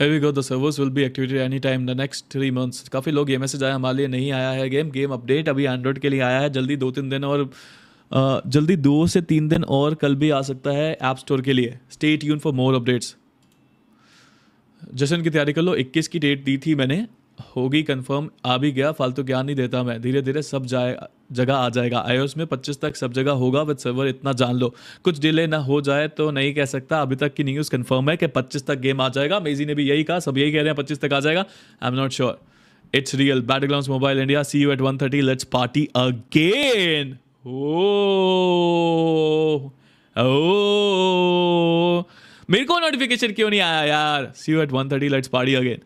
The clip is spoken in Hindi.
Here go the servers will will activated any time the next three months काफ़ी लोग ये मैसेज आया हमारे लिए नहीं आया है गेम गेम अपडेट अभी एंड्रॉइड के लिए आया है जल्दी दो तीन दिन और जल्दी दो से तीन दिन और कल भी आ सकता है ऐप स्टोर के लिए स्टेट यून फॉर मोर अपडेट्स जश्न की तैयारी कर लो 21 की डेट दी थी मैंने होगी कंफर्म आ भी गया फालतू ज्ञान नहीं देता मैं धीरे धीरे सब जाए जगह आ जाएगा आयोस में 25 तक सब जगह होगा विद सर्वर इतना जान लो कुछ डिले ना हो जाए तो नहीं कह सकता अभी तक की न्यूज़ कंफर्म है कि 25 तक गेम आ जाएगा मेजी ने भी यही कहा सब यही कह रहे हैं पच्चीस तक आ जाएगा I am not sure it's real battleground mobile India see you at one thirty let's party again हो मेरे को नोटिफिकेशन क्यों नहीं आया यार see you at one thirty let's party again